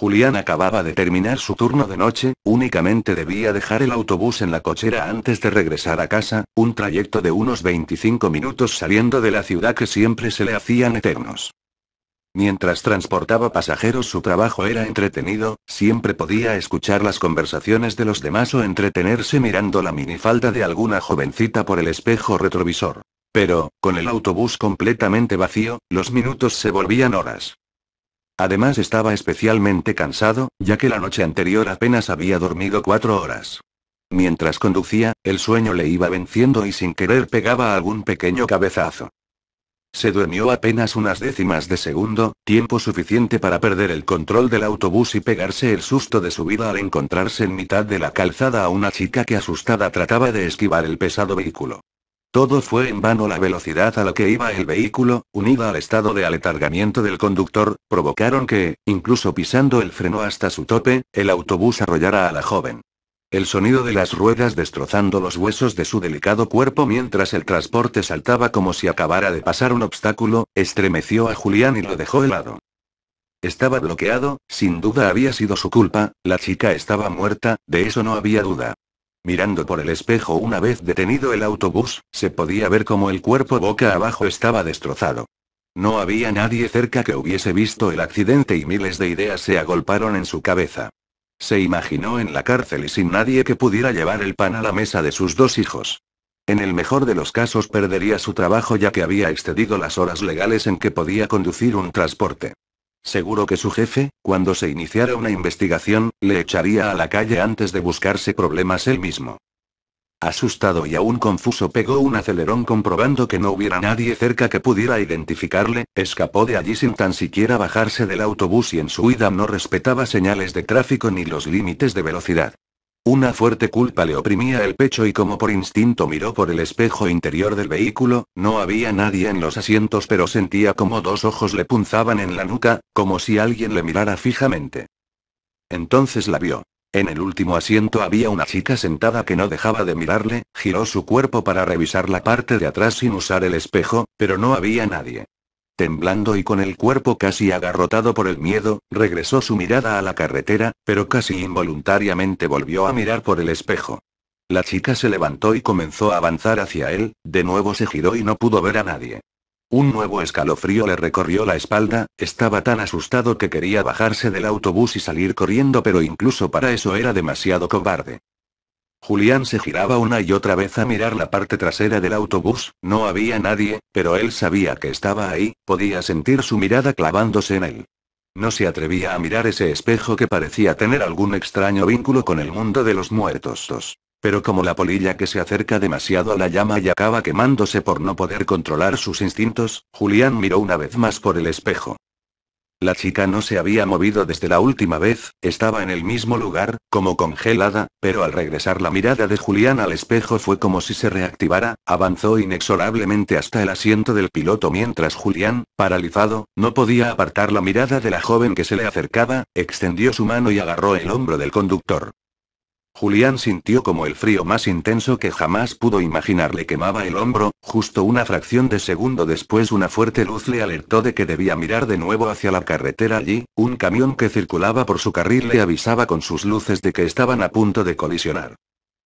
Julián acababa de terminar su turno de noche, únicamente debía dejar el autobús en la cochera antes de regresar a casa, un trayecto de unos 25 minutos saliendo de la ciudad que siempre se le hacían eternos. Mientras transportaba pasajeros su trabajo era entretenido, siempre podía escuchar las conversaciones de los demás o entretenerse mirando la minifalda de alguna jovencita por el espejo retrovisor. Pero, con el autobús completamente vacío, los minutos se volvían horas. Además estaba especialmente cansado, ya que la noche anterior apenas había dormido cuatro horas. Mientras conducía, el sueño le iba venciendo y sin querer pegaba algún pequeño cabezazo. Se durmió apenas unas décimas de segundo, tiempo suficiente para perder el control del autobús y pegarse el susto de su vida al encontrarse en mitad de la calzada a una chica que asustada trataba de esquivar el pesado vehículo. Todo fue en vano la velocidad a la que iba el vehículo, unida al estado de aletargamiento del conductor, provocaron que, incluso pisando el freno hasta su tope, el autobús arrollara a la joven. El sonido de las ruedas destrozando los huesos de su delicado cuerpo mientras el transporte saltaba como si acabara de pasar un obstáculo, estremeció a Julián y lo dejó helado. Estaba bloqueado, sin duda había sido su culpa, la chica estaba muerta, de eso no había duda. Mirando por el espejo una vez detenido el autobús, se podía ver cómo el cuerpo boca abajo estaba destrozado. No había nadie cerca que hubiese visto el accidente y miles de ideas se agolparon en su cabeza. Se imaginó en la cárcel y sin nadie que pudiera llevar el pan a la mesa de sus dos hijos. En el mejor de los casos perdería su trabajo ya que había excedido las horas legales en que podía conducir un transporte. Seguro que su jefe, cuando se iniciara una investigación, le echaría a la calle antes de buscarse problemas él mismo. Asustado y aún confuso pegó un acelerón comprobando que no hubiera nadie cerca que pudiera identificarle, escapó de allí sin tan siquiera bajarse del autobús y en su huida no respetaba señales de tráfico ni los límites de velocidad. Una fuerte culpa le oprimía el pecho y como por instinto miró por el espejo interior del vehículo, no había nadie en los asientos pero sentía como dos ojos le punzaban en la nuca, como si alguien le mirara fijamente. Entonces la vio. En el último asiento había una chica sentada que no dejaba de mirarle, giró su cuerpo para revisar la parte de atrás sin usar el espejo, pero no había nadie. Temblando y con el cuerpo casi agarrotado por el miedo, regresó su mirada a la carretera, pero casi involuntariamente volvió a mirar por el espejo. La chica se levantó y comenzó a avanzar hacia él, de nuevo se giró y no pudo ver a nadie. Un nuevo escalofrío le recorrió la espalda, estaba tan asustado que quería bajarse del autobús y salir corriendo, pero incluso para eso era demasiado cobarde. Julián se giraba una y otra vez a mirar la parte trasera del autobús, no había nadie, pero él sabía que estaba ahí, podía sentir su mirada clavándose en él. No se atrevía a mirar ese espejo que parecía tener algún extraño vínculo con el mundo de los muertos. Pero como la polilla que se acerca demasiado a la llama y acaba quemándose por no poder controlar sus instintos, Julián miró una vez más por el espejo. La chica no se había movido desde la última vez, estaba en el mismo lugar, como congelada, pero al regresar la mirada de Julián al espejo fue como si se reactivara, avanzó inexorablemente hasta el asiento del piloto mientras Julián, paralizado, no podía apartar la mirada de la joven que se le acercaba, extendió su mano y agarró el hombro del conductor. Julián sintió como el frío más intenso que jamás pudo imaginar le quemaba el hombro, justo una fracción de segundo después una fuerte luz le alertó de que debía mirar de nuevo hacia la carretera allí, un camión que circulaba por su carril le avisaba con sus luces de que estaban a punto de colisionar.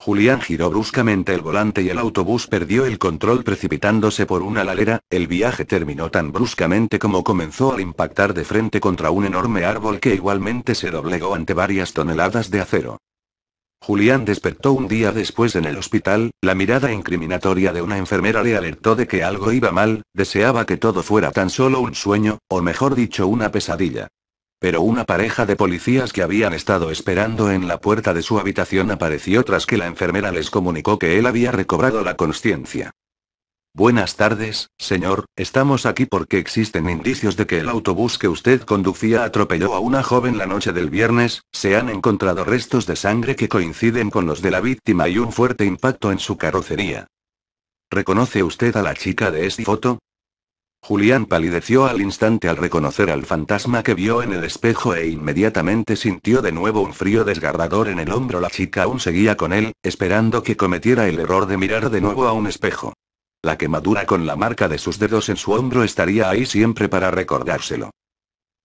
Julián giró bruscamente el volante y el autobús perdió el control precipitándose por una ladera, el viaje terminó tan bruscamente como comenzó al impactar de frente contra un enorme árbol que igualmente se doblegó ante varias toneladas de acero. Julián despertó un día después en el hospital, la mirada incriminatoria de una enfermera le alertó de que algo iba mal, deseaba que todo fuera tan solo un sueño, o mejor dicho una pesadilla. Pero una pareja de policías que habían estado esperando en la puerta de su habitación apareció tras que la enfermera les comunicó que él había recobrado la conciencia. Buenas tardes, señor, estamos aquí porque existen indicios de que el autobús que usted conducía atropelló a una joven la noche del viernes, se han encontrado restos de sangre que coinciden con los de la víctima y un fuerte impacto en su carrocería. ¿Reconoce usted a la chica de esta foto? Julián palideció al instante al reconocer al fantasma que vio en el espejo e inmediatamente sintió de nuevo un frío desgarrador en el hombro. La chica aún seguía con él, esperando que cometiera el error de mirar de nuevo a un espejo. La quemadura con la marca de sus dedos en su hombro estaría ahí siempre para recordárselo.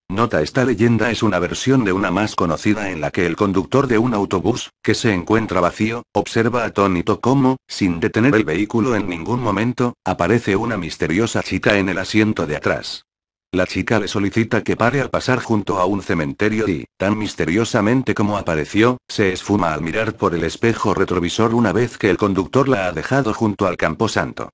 Nota esta leyenda es una versión de una más conocida en la que el conductor de un autobús, que se encuentra vacío, observa atónito cómo, sin detener el vehículo en ningún momento, aparece una misteriosa chica en el asiento de atrás. La chica le solicita que pare al pasar junto a un cementerio y, tan misteriosamente como apareció, se esfuma al mirar por el espejo retrovisor una vez que el conductor la ha dejado junto al camposanto.